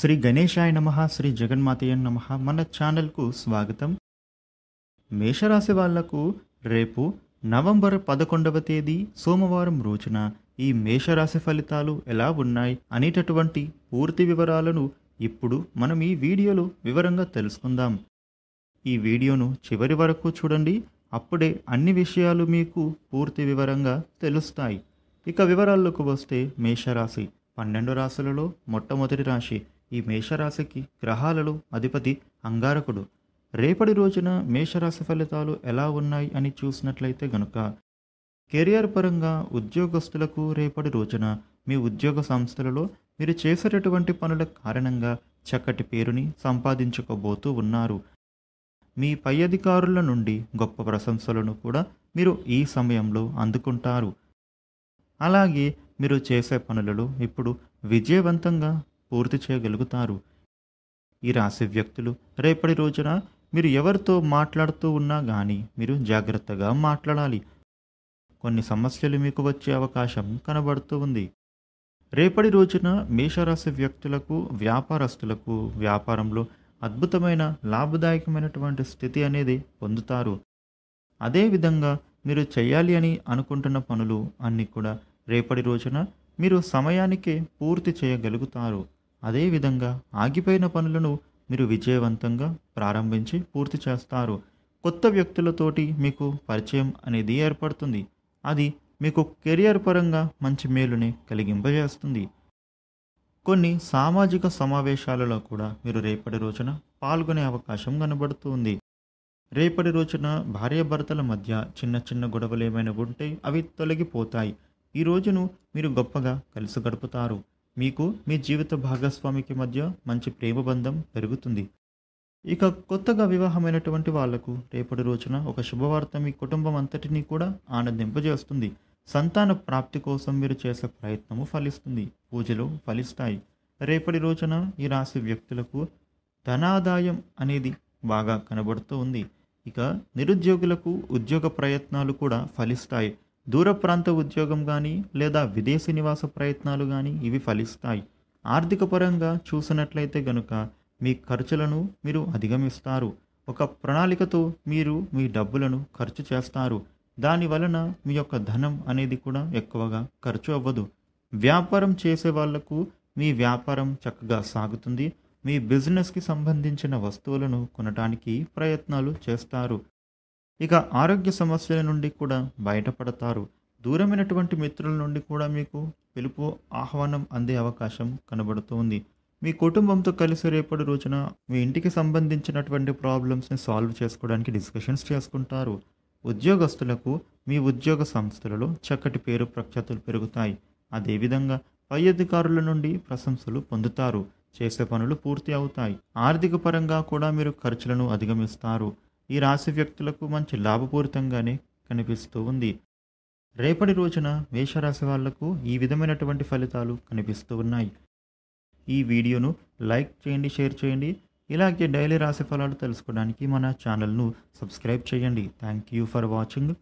శ్రీ గణేశాయ నమ శ్రీ జగన్మాతయ్య నమ మన ఛానల్కు స్వాగతం మేషరాశి వాళ్లకు రేపు నవంబర్ పదకొండవ తేదీ సోమవారం రోజున ఈ మేషరాశి ఫలితాలు ఎలా ఉన్నాయి అనేటటువంటి పూర్తి వివరాలను ఇప్పుడు మనం ఈ వీడియోలో వివరంగా తెలుసుకుందాం ఈ వీడియోను చివరి వరకు చూడండి అప్పుడే అన్ని విషయాలు మీకు పూర్తి వివరంగా తెలుస్తాయి ఇక వివరాల్లోకి వస్తే మేషరాశి పన్నెండు రాశులలో మొట్టమొదటి రాశి ఈ మేషరాశికి గ్రహాలలో అధిపతి అంగారకుడు రేపటి రోజున మేషరాశి ఫలితాలు ఎలా ఉన్నాయి అని చూసినట్లయితే గనుక కెరియర్ పరంగా ఉద్యోగస్తులకు రేపటి రోజున మీ ఉద్యోగ సంస్థలలో మీరు చేసేటటువంటి పనుల కారణంగా చక్కటి పేరుని సంపాదించుకోబోతూ ఉన్నారు మీ పై అధికారుల నుండి గొప్ప ప్రశంసలను కూడా మీరు ఈ సమయంలో అందుకుంటారు అలాగే మీరు చేసే పనులలో ఇప్పుడు విజయవంతంగా పూర్తి చేయగలుగుతారు ఈ రాశి వ్యక్తులు రేపటి రోజున మీరు ఎవరితో మాట్లాడుతూ ఉన్నా కానీ మీరు జాగ్రత్తగా మాట్లాడాలి కొన్ని సమస్యలు మీకు వచ్చే అవకాశం కనబడుతూ ఉంది రేపటి రోజున మేషరాశి వ్యక్తులకు వ్యాపారస్తులకు వ్యాపారంలో అద్భుతమైన లాభదాయకమైనటువంటి స్థితి అనేది పొందుతారు అదేవిధంగా మీరు చేయాలి అని అనుకుంటున్న పనులు అన్నీ కూడా రేపటి రోజున మీరు సమయానికే పూర్తి చేయగలుగుతారు అదేవిధంగా ఆగిపోయిన పనులను మీరు విజయవంతంగా ప్రారంభించి పూర్తి చేస్తారు కొత్త వ్యక్తులతోటి మీకు పరిచయం అనేది ఏర్పడుతుంది అది మీకు కెరియర్ పరంగా మంచి మేలుని కలిగింపజేస్తుంది కొన్ని సామాజిక సమావేశాలలో కూడా మీరు రేపటి రోజున పాల్గొనే అవకాశం కనబడుతుంది రేపటి రోజున భార్యాభర్తల మధ్య చిన్న చిన్న గొడవలు ఏమైనా ఉంటే అవి తొలగిపోతాయి ఈ రోజును మీరు గొప్పగా కలిసి గడుపుతారు మీకు మీ జీవిత భాగస్వామికి మధ్య మంచి ప్రేమ బంధం పెరుగుతుంది ఇక కొత్తగా వివాహమైనటువంటి వాళ్లకు రేపటి రోజున ఒక శుభవార్త మీ కుటుంబం అంతటినీ కూడా ఆనందింపజేస్తుంది సంతాన ప్రాప్తి కోసం మీరు చేసే ప్రయత్నము ఫలిస్తుంది పూజలు ఫలిస్తాయి రేపటి రోజున ఈ రాశి వ్యక్తులకు ధనాదాయం అనేది బాగా కనబడుతూ ఉంది ఇక నిరుద్యోగులకు ఉద్యోగ ప్రయత్నాలు కూడా ఫలిస్తాయి దూర ప్రాంత ఉద్యోగం కానీ లేదా విదేశీ నివాస ప్రయత్నాలు కానీ ఇవి ఫలిస్తాయి ఆర్థిక పరంగా చూసినట్లయితే గనుక మీ ఖర్చులను మీరు అధిగమిస్తారు ఒక ప్రణాళికతో మీరు మీ డబ్బులను ఖర్చు చేస్తారు దాని వలన మీ యొక్క ధనం అనేది కూడా ఎక్కువగా ఖర్చు అవ్వదు వ్యాపారం చేసే వాళ్లకు మీ వ్యాపారం చక్కగా సాగుతుంది మీ బిజినెస్కి సంబంధించిన వస్తువులను కొనడానికి ప్రయత్నాలు చేస్తారు ఇక ఆరోగ్య సమస్యల నుండి కూడా బయటపడతారు దూరమైనటువంటి మిత్రుల నుండి కూడా మీకు పిలుపు ఆహ్వానం అందే అవకాశం కనబడుతుంది మీ కుటుంబంతో కలిసి రేపటి రోజున మీ ఇంటికి సంబంధించినటువంటి ప్రాబ్లమ్స్ని సాల్వ్ చేసుకోవడానికి డిస్కషన్స్ చేసుకుంటారు ఉద్యోగస్తులకు మీ ఉద్యోగ సంస్థలలో చక్కటి పేరు ప్రఖ్యాతులు పెరుగుతాయి అదేవిధంగా పై అధికారుల నుండి ప్రశంసలు పొందుతారు చేసే పనులు పూర్తి అవుతాయి ఆర్థిక పరంగా కూడా మీరు ఖర్చులను అధిగమిస్తారు ఈ రాశి వ్యక్తులకు మంచి లాభపూరితంగానే కనిపిస్తూ ఉంది రేపటి రోజున మేషరాశి వాళ్లకు ఈ విధమైనటువంటి ఫలితాలు కనిపిస్తూ ఉన్నాయి ఈ వీడియోను లైక్ చేయండి షేర్ చేయండి ఇలాగే డైలీ రాశి ఫలాలు తెలుసుకోవడానికి మన ఛానల్ను సబ్స్క్రైబ్ చేయండి థ్యాంక్ యూ ఫర్ వాచింగ్